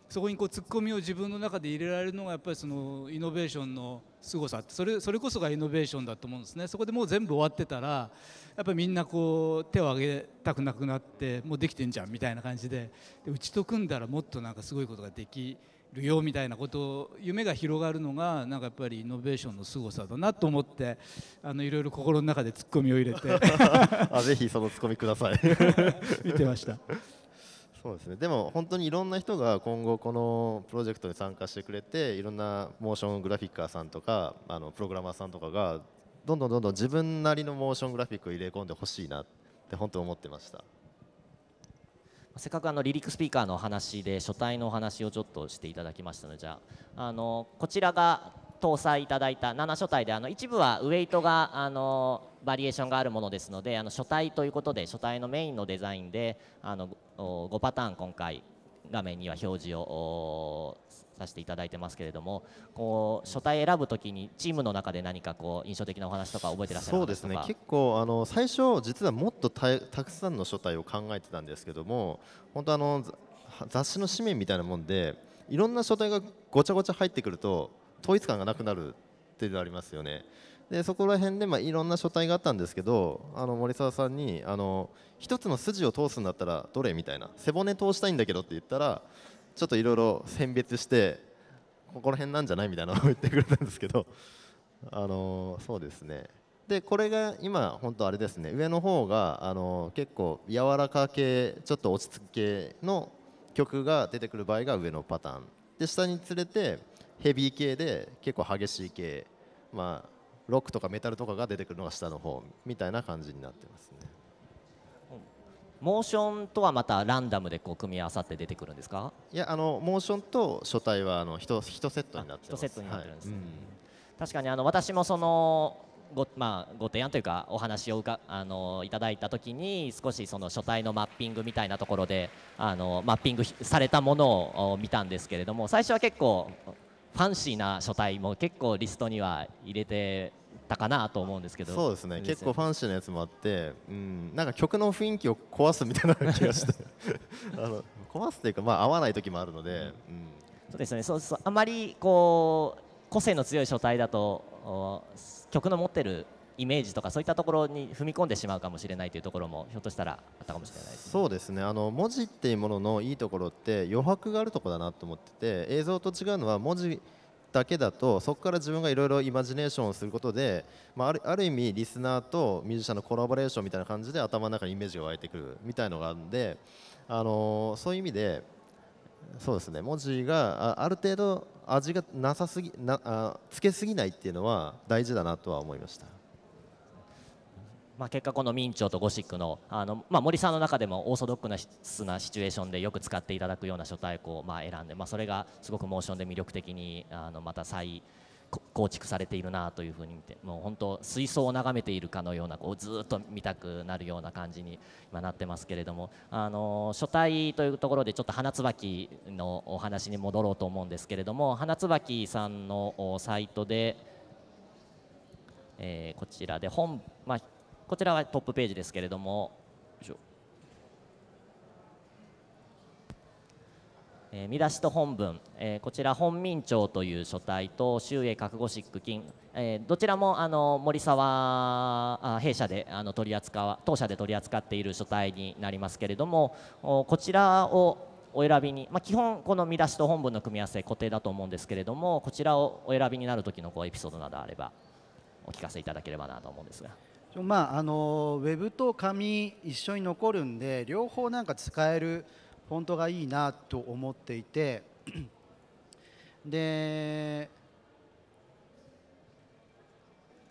そこにこうツッコミを自分の中で入れられるのがやっぱりそのイノベーションの凄さそれそれこそがイノベーションだと思うんですねそこでもう全部終わってたらやっぱりみんなこう手を挙げたくなくなってもうできてんじゃんみたいな感じででうちと組んだらもっとなんかすごいことができる。るよみたいなこと夢が広がるのがなんかやっぱりイノベーションの凄さだなと思ってあのいろいろ心の中でツッコミを入れて あぜひそのツッコミください 見てました そうですねでも本当にいろんな人が今後このプロジェクトに参加してくれていろんなモーショングラフィッカーさんとかあのプログラマーさんとかがどんどんどんどん自分なりのモーショングラフィックを入れ込んでほしいなって本当思ってました。せっかくあのリリックスピーカーのお話で書体のお話をちょっとしていただきましたのでじゃああのこちらが搭載いただいた7書体であの一部はウエイトがあのバリエーションがあるものですのであの書体ということで書体のメインのデザインであの5パターン今回画面には表示をさせていただいてますけれどもこう書体選ぶときにチームの中で何かこう印象的なお話とか覚えてらっしゃるそうですね結構あの最初実はもっとたくさんの書体を考えてたんですけども本当あの雑誌の紙面みたいなもんでいろんな書体がごちゃごちゃ入ってくると統一感がなくなるっていうのありますよね。でそこら辺でまあいろんな書体があったんですけどあの森澤さんにあの一つの筋を通すんだったらどれみたいな背骨通したいんだけどって言ったらちょっといろいろ選別してここら辺なんじゃないみたいなのを 言ってくれたんですけどあのそうですねでこれが今本当あれですね上の方があの結構柔らか系ちょっと落ち着き系の曲が出てくる場合が上のパターンで下に連れてヘビー系で結構激しい系まあロックとかメタルとかが出てくるのが下の方みたいな感じになってますね。モーションとはまたランダムでこう組み合わさって出てくるんですかいやあのモーションと書体はあの 1, 1セットになってますセットになってるんです、確かにあの私もそのご,、まあ、ご提案というかお話をうかあのいただいたときに少しその書体のマッピングみたいなところであのマッピングされたものを見たんですけれども最初は結構ファンシーな書体も結構リストには入れてったかなと思うんですけどそうですね結構ファンシーなやつもあって、うん、なんか曲の雰囲気を壊すみたいな気がして あの壊すというか、まあ、合わない時もあるので、うんうん、そうですねそうそうあまりこう個性の強い書体だと曲の持ってるイメージとかそういったところに踏み込んでしまうかもしれないというところもひょっとしたらあったかもしれない、ね、そうですねあの文字っていうもののいいところって余白があるところだなと思ってて映像と違うのは文字だけだとそこから自分がいろいろイマジネーションをすることで、まああ、ある意味リスナーとミュージシャンのコラボレーションみたいな感じで頭の中にイメージが湧いてくるみたいのがあるんで、あのー、そういう意味でそうですね文字がある程度味がなさすぎなあつけすぎないっていうのは大事だなとは思いました。まあ、結果この明朝とゴシックのあの、まあ、森さんの中でもオーソドックなシチュエーションでよく使っていただくような書体をまあ選んで、まあ、それがすごくモーションで魅力的にあのまた再構築されているなというふうに見てもう本当水槽を眺めているかのようなこうずっと見たくなるような感じに今なってますけれどもあの書体というところでちょっと花椿のお話に戻ろうと思うんですけれども花椿さんのサイトで、えー、こちらで本、まあこちらはトップページですけれども、えー、見出しと本文、えー、こちら本民庁という書体と周囲覚悟シック金、えー、どちらもあの森沢弊社であの取り扱わ当社で取り扱っている書体になりますけれどもこちらをお選びに、まあ、基本この見出しと本文の組み合わせ固定だと思うんですけれどもこちらをお選びになる時のこうエピソードなどあればお聞かせいただければなと思うんですが。まあ、あのウェブと紙一緒に残るんで両方なんか使えるフォントがいいなと思っていて で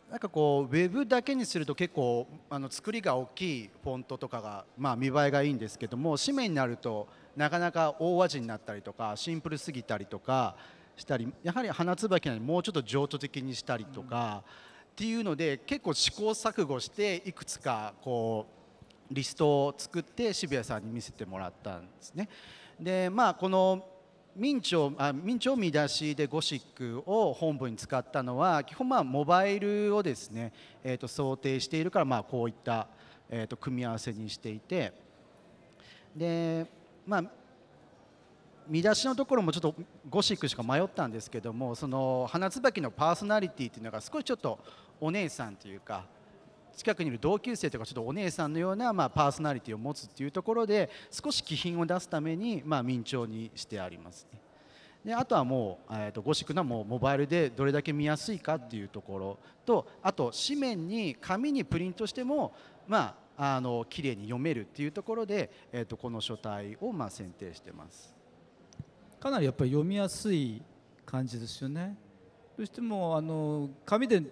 なんかこうウェブだけにすると結構あの作りが大きいフォントとかが、まあ、見栄えがいいんですけども紙面になるとなかなか大味になったりとかシンプルすぎたりとかしたりやはり花椿なでもうちょっと情緒的にしたりとか。うんっていうので結構試行錯誤していくつかこうリストを作って渋谷さんに見せてもらったんですね。でまあこの明朝あ明朝見出しでゴシックを本部に使ったのは基本まあモバイルをですね、えー、と想定しているからまあこういった、えー、と組み合わせにしていてでまあ見出しのところもちょっとゴシックしか迷ったんですけどもその花椿のパーソナリティっていうのが少しちょっとお姉さんというか近くにいる同級生とかちょっとお姉さんのような、まあ、パーソナリティを持つっていうところで少し気品を出すために、まあ、明朝にしてありますね。であとはもう、えーと、ゴシックなもうモバイルでどれだけ見やすいかっていうところとあと紙面に紙にプリントしてもまああの綺麗に読めるっていうところで、えーとこの書体をまあ選定してますかなりやっぱり読みやすい感じですよねどうしてもあの紙で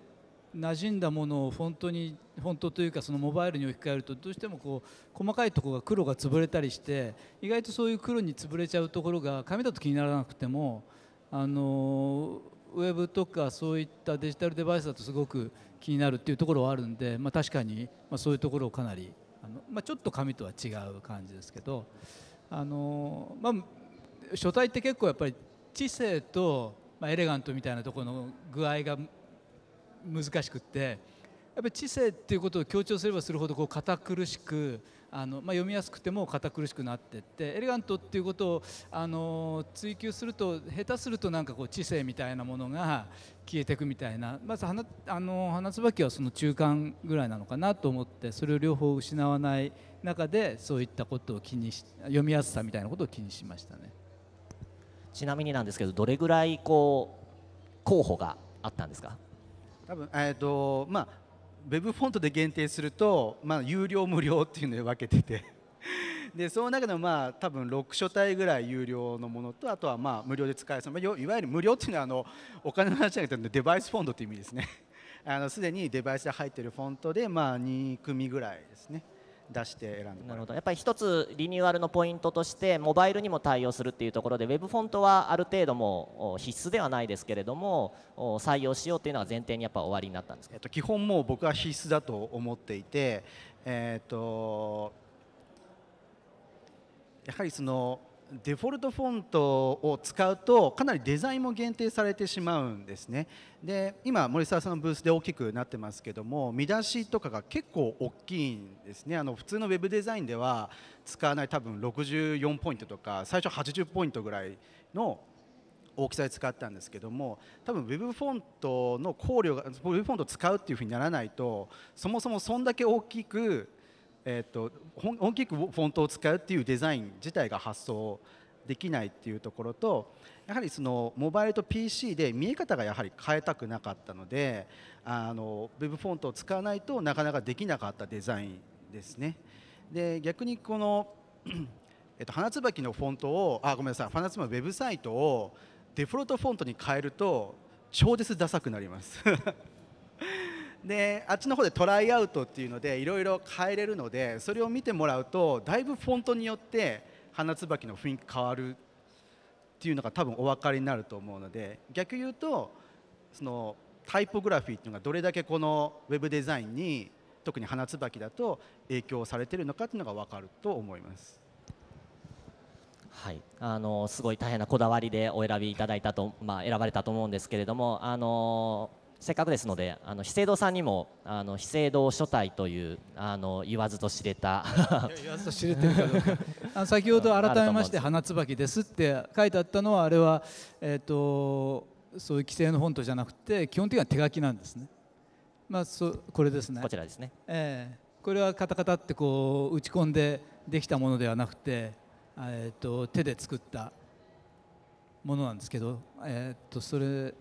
馴染んだものをフォントにフォントというかそのモバイルに置き換えるとどうしてもこう細かいところが黒が潰れたりして意外とそういう黒に潰れちゃうところが紙だと気にならなくてもあのウェブとかそういったデジタルデバイスだとすごく気になるっていうところはあるんで、まあ、確かに、まそういうところをかなりあの、まあ、ちょっと紙とは違う感じですけどあの、まあ、書体って結構やっぱり知性と、まエレガントみたいなところの具合が難しくってやっぱり知性っていうことを強調すればするほどこう堅苦しくあの、まあ、読みやすくても堅苦しくなってってエレガントっていうことをあの追求すると下手するとなんかこう知性みたいなものが消えていくみたいなまず花あの花椿はその中間ぐらいなのかなと思ってそれを両方失わない中でそういったことを気にし読みやすさみたいなことを気にしましたね。ちなみになんですけどどれぐらいこう候補があったんですか多分えっ、ー、とまあウェブフォントで限定すると、まあ、有料無料っていうので分けてて でその中でもまあ多分6書体ぐらい有料のものとあとはまあ無料で使えそのいわゆる無料っていうのはあのお金の話じゃなくてデバイスフォントっていう意味ですねあのすでにデバイスで入ってるフォントでまあ2組ぐらいですね出して選んでなるほどやっぱり一つリニューアルのポイントとしてモバイルにも対応するっていうところでウェブフォントはある程度も必須ではないですけれども採用しようっていうのは前提にやっぱ終わりになったんですえっと、基本もう僕は必須だと思っていて、えー、っとやはりそのデフォルトフォントを使うとかなりデザインも限定されてしまうんですねで今森澤さんのブースで大きくなってますけども見出しとかが結構大きいんですねあの普通の web デザインでは使わない多分64ポイントとか最初80ポイントぐらいの大きさで使ったんですけども多分 Web フォントの考慮が Web フォントを使うっていうふうにならないとそもそもそんだけ大きくえーと、本大きくフォントを使うっていうデザイン自体が発想できないっていうところとやはりそのモバイルと PC で見え方がやはり変えたくなかったのであのウェブフォントを使わないとなかなかできなかったデザインですね。で逆にこの、えっと、花椿のフォントをあごめんなさい花椿のウェブサイトをデフォルトフォントに変えると超絶ダサくなりますであっちの方でトライアウトっていうのでいろいろ変えれるのでそれを見てもらうとだいぶフォントによって花椿の雰囲気変わるっていうのが多分お分かりになると思うので逆言うとそのタイポグラフィーっていうのがどれだけこのウェブデザインに特に花椿だと影響されてるのかっていうのが分かると思います。はい、あのすごい大変なこだわりでお選びいただいたと、まあ、選ばれたと思うんですけれども、あのーせっかくですのであの資生堂さんにもあの資生堂書体というあの言わずと知れた言わずと知れてるかどうか 先ほど改めまして「花椿です」って書いてあったのはあれは、えーと、そういう規制の本とじゃなくて基本的には手書きなんですね。まあ、そこれですねこちらですね、えー、これはカタカタってこう打ち込んでできたものではなくて、えーと、手で作ったものなんですけど、えーとそれ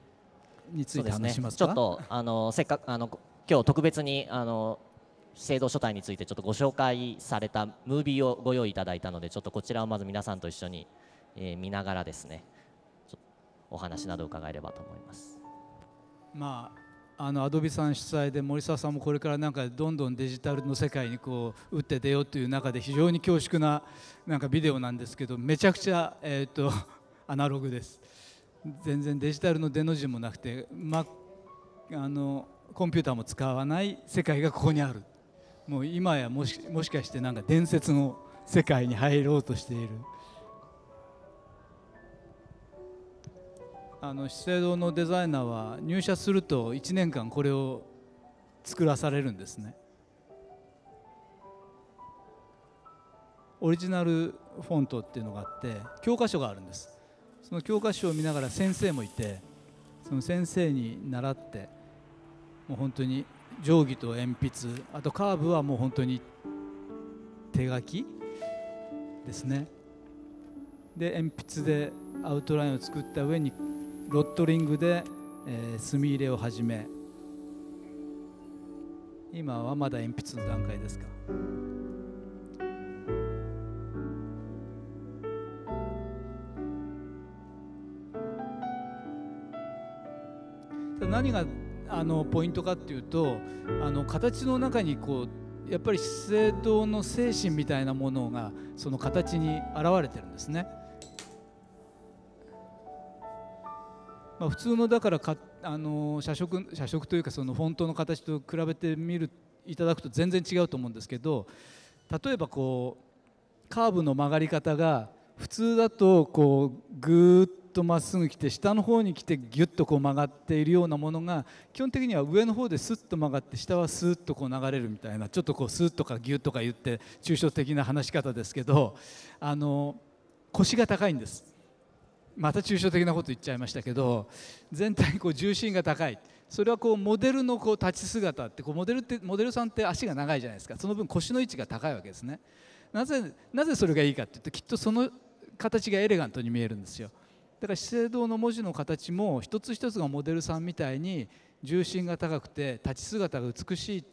について話しますか、ね、ちょっとあのせっかくあの今日特別にあの制度書体についてちょっとご紹介されたムービーをご用意いただいたのでちょっとこちらをまず皆さんと一緒に、えー、見ながらですねお話など伺えればと思います。まああのアドビさん主催で森澤さんもこれからなんかどんどんデジタルの世界にこう打って出ようという中で非常に恐縮ななんかビデオなんですけどめちゃくちゃ、えっとアナログです。全然デジタルのデノジもなくて、ま、あのコンピューターも使わない世界がここにあるもう今やもしもしかしてなんか伝説の世界に入ろうとしているあの資生堂のデザイナーは入社すると1年間これを作らされるんですねオリジナルフォントっていうのがあって教科書があるんですその教科書を見ながら先生もいてその先生に習ってもう本当に定規と鉛筆あとカーブはもう本当に手書きですねで鉛筆でアウトラインを作った上にロットリングで、えー、墨入れを始め今はまだ鉛筆の段階ですか。何があのポイントかっていうとあの形の中にこうやっぱり資生堂の精神みたいなものがその形に現れてるんですね。まあ、普通のだからかあの社食社食というかそのフォントの形と比べてみるいただくと全然違うと思うんですけど例えばこうカーブの曲がり方が普通だとこうグーッとまっすぐ来て下の方に来てギュッとこう曲がっているようなものが基本的には上の方ですっと曲がって下はスーッとこう流れるみたいなちょっとこうスーッとかギュッとか言って抽象的な話し方ですけどあの腰が高いんです。また抽象的なこと言っちゃいましたけど全体にこう重心が高いそれはこうモデルのこう立ち姿ってこうモデルってモデルさんって足が長いじゃないですかその分腰の位置が高いわけですねなぜなぜそれがいいかっていうときっとその形がエレガントに見えるんですよだから資生堂の文字の形も一つ一つがモデルさんみたいに重心が高くて立ち姿が美しい、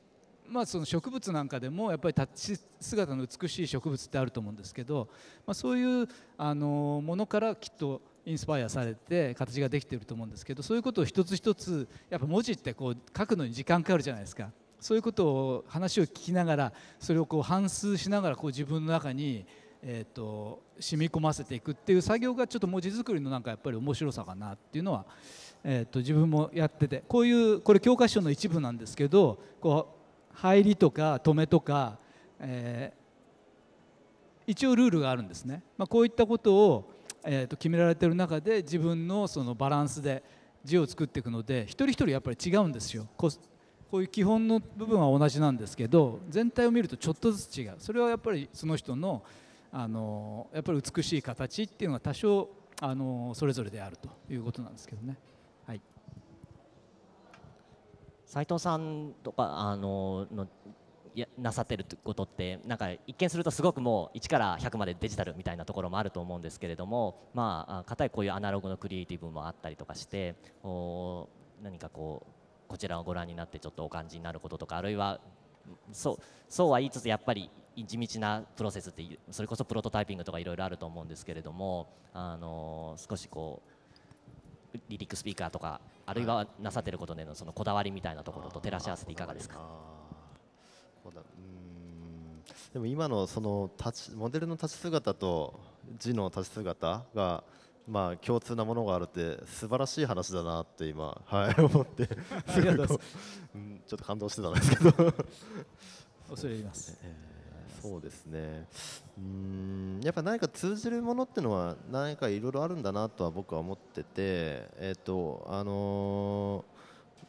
まあ、その植物なんかでもやっぱり立ち姿の美しい植物ってあると思うんですけど、まあ、そういうあのものからきっとインスパイアされて形ができてると思うんですけどそういうことを一つ一つやっぱ文字ってこう書くのに時間かかるじゃないですかそういうことを話を聞きながらそれをこう反芻しながらこう自分の中にえーと、染み込ませていくっていう作業がちょっと文字作りのなんかやっぱり面白さかなっていうのは、えーと、自分もやっててこういうこれ教科書の一部なんですけどこう入りとか止めとか、えー、一応ルールがあるんですね、まあ、こういったことを、えーと、決められてる中で自分のそのバランスで字を作っていくので一人一人やっぱり違うんですよ。ここういう基本の部分は同じなんですけど全体を見るとちょっとずつ違うそれはやっぱりその人のあのやっぱり美しい形っていうのは多少あのそれぞれであるということなんですけどね。はい、斉藤さんとかあののやなさってることってなんか一見するとすごくもう1から100までデジタルみたいなところもあると思うんですけれどもまあかたいこういうアナログのクリエイティブもあったりとかしてお何かこうこちらをご覧になってちょっとお感じになることとかあるいはそうそうは言いつつやっぱり地道なプロセスってそれこそプロトタイピングとかいろいろあると思うんですけれどもあの少しこうリリックスピーカーとかあるいはなさってることでのそのこだわりみたいなところと照らし合わせていかがですかでも今のその立ちモデルの立ち姿と字の立ち姿がまあ、共通なものがあるって素晴らしい話だなって今、はい、思ってうん、ちょっと感動してたんですけど恐れ入ります、えーそうですねうんやっぱ何か通じるものっていうのは何かいろいろあるんだなとは僕は思っててえっ、とあの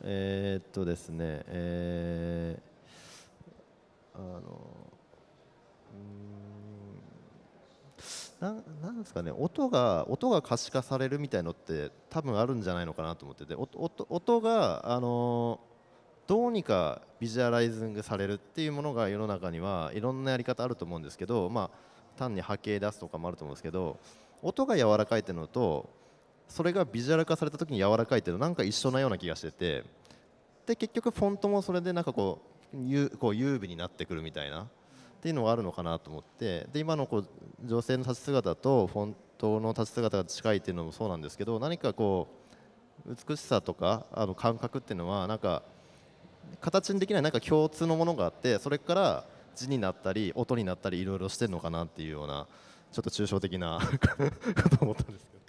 ー、えっ、とですねえー、あのななんですかね音が音が可視化されるみたいのって多分あるんじゃないのかなと思ってて音音があのーどうにかビジュアライズングされるっていうものが世の中にはいろんなやり方あると思うんですけど、まあ、単に波形出すとかもあると思うんですけど音が柔らかいっていうのとそれがビジュアル化された時に柔らかいっていうのなんか一緒なような気がしててで結局フォントもそれでなんかこうゆこう優美になってくるみたいなっていうのがあるのかなと思ってで今のこう女性の立ち姿とフォントの立ち姿が近いっていうのもそうなんですけど何かこう美しさとかあの感覚っていうのはなんか形にできないなんか共通のものがあってそれから字になったり音になったりいろいろしてるのかなっていうようなちょっと抽象的な と思ったんですけど。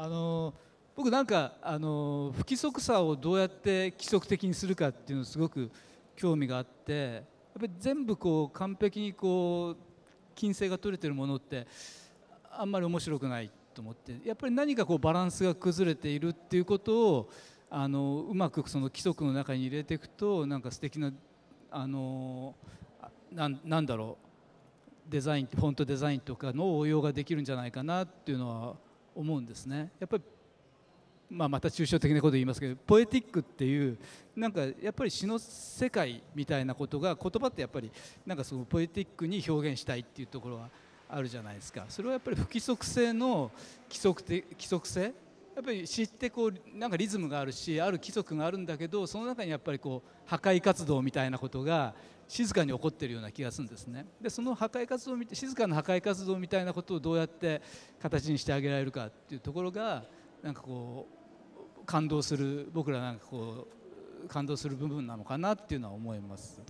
あの僕なんかあの不規則さをどうやって規則的にするかっていうのすごく興味があってやっぱり全部こう完璧にこう均星が取れてるものってあんまり面白くないと思ってやっぱり何かこうバランスが崩れているっていうことをあのうまくその規則の中に入れていくとなんか素敵なあのななんだろうデザインフォントデザインとかの応用ができるんじゃないかなっていうのは思うんですね。やっぱりまあ、また抽象的なこと言いますけどポエティックっていうなんかやっぱり詩の世界みたいなことが言葉ってやっぱりなんかそのポエティックに表現したいっていうところはあるじゃないですかそれはやっぱり不規則性の規則的規則性やっぱり知ってこうなんかリズムがあるしある規則があるんだけどその中にやっぱりこう破壊活動みたいなことが静かに起こってるような気がするんですねでその破壊活動を見て静かな破壊活動みたいなことをどうやって形にしてあげられるかっていうところがなんかこう感動する僕らなんかこう感動する部分なのかなっていうのは思います。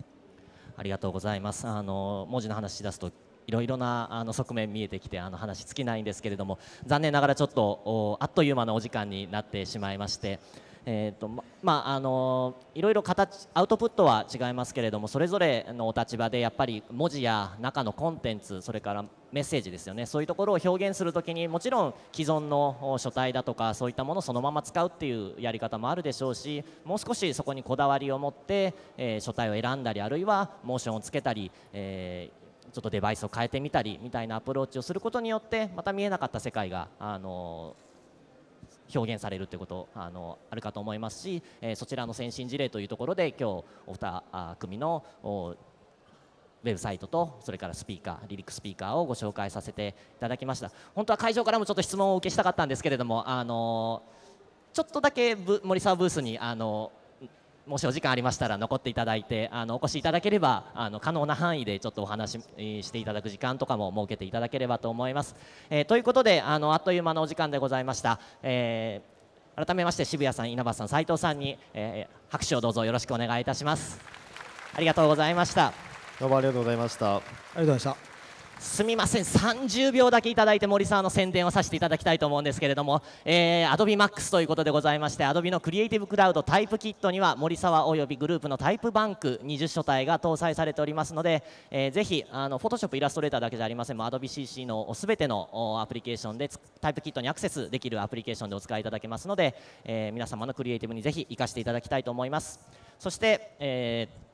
ありがとうございます。あの文字の話し出すといろいろなあの側面見えてきてあの話尽きないんですけれども残念ながらちょっとあっという間のお時間になってしまいまして。えーとままああのいろいろ形アウトプットは違いますけれどもそれぞれのお立場でやっぱり文字や中のコンテンツそれからメッセージですよねそういうところを表現するときにもちろん既存の書体だとかそういったものをそのまま使うっていうやり方もあるでしょうしもう少しそこにこだわりを持って、えー、書体を選んだりあるいはモーションをつけたり、えちょっとデバイスを変えてみたりみたいなアプローチをすることによってまた見えなかった世界があの表現されるということあのあるかと思いますし、えー、そちらの先進事例というところで今日お二組のウェブサイトとそれからスピーカーリリックスピーカーをご紹介させていただきました本当は会場からもちょっと質問をお受けしたかったんですけれどもあのちょっとだけ森沢ブースにあのもしお時間ありましたら残っていただいてあのお越しいただければあの可能な範囲でちょっとお話ししていただく時間とかも設けていただければと思います。えー、ということであのあっという間のお時間でございました。えー、改めまして渋谷さん、稲葉さん、斉藤さんに、えー、拍手をどうぞよろしくお願いいたします。ありがとうございました。どうもありがとうございました。ありがとうございました。すみません30秒だけいただいて森さんの宣伝をさせていただきたいと思うんですけれども、えー、AdobeMax ということでございまして Adobe のクリエイティブクラウドタイプキットには森沢およびグループのタイプバンク20書体が搭載されておりますので、えー、ぜひあの Photoshop イラストレーターだけじゃありませんも AdobeCC のすべてのアプリケーションでタイプキットにアクセスできるアプリケーションでお使いいただけますので、えー、皆様のクリエイティブにぜひ生かしていただきたいと思いますそして、えー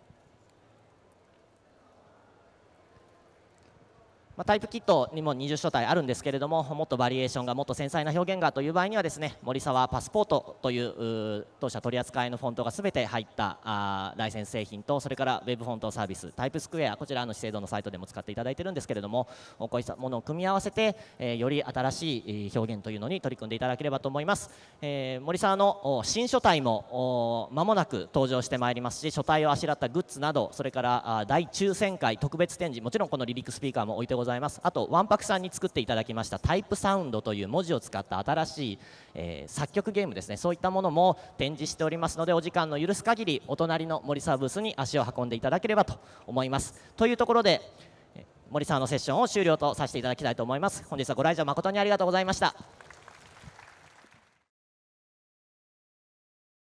まあ、タイプキットにも20書体あるんですけれどももっとバリエーションがもっと繊細な表現がという場合にはですね森沢パスポートという当社取扱いのフォントがすべて入ったあライセンス製品とそれからウェブフォントサービスタイプスクエアこちらの資生堂のサイトでも使っていただいてるんですけれどもこういったものを組み合わせて、えー、より新しい表現というのに取り組んでいただければと思います、えー、森沢の新書体もまもなく登場してまいりますし書体をあしらったグッズなどそれから大抽選会特別展示もちろんこのリックスピーカーも置いてございますざいますあとわんぱくさんに作っていただきましたタイプサウンドという文字を使った新しい、えー、作曲ゲームですねそういったものも展示しておりますのでお時間の許す限りお隣の森澤ブースに足を運んでいただければと思いますというところで森んのセッションを終了とさせていただきたいと思います本日はご来場誠にありがとうございました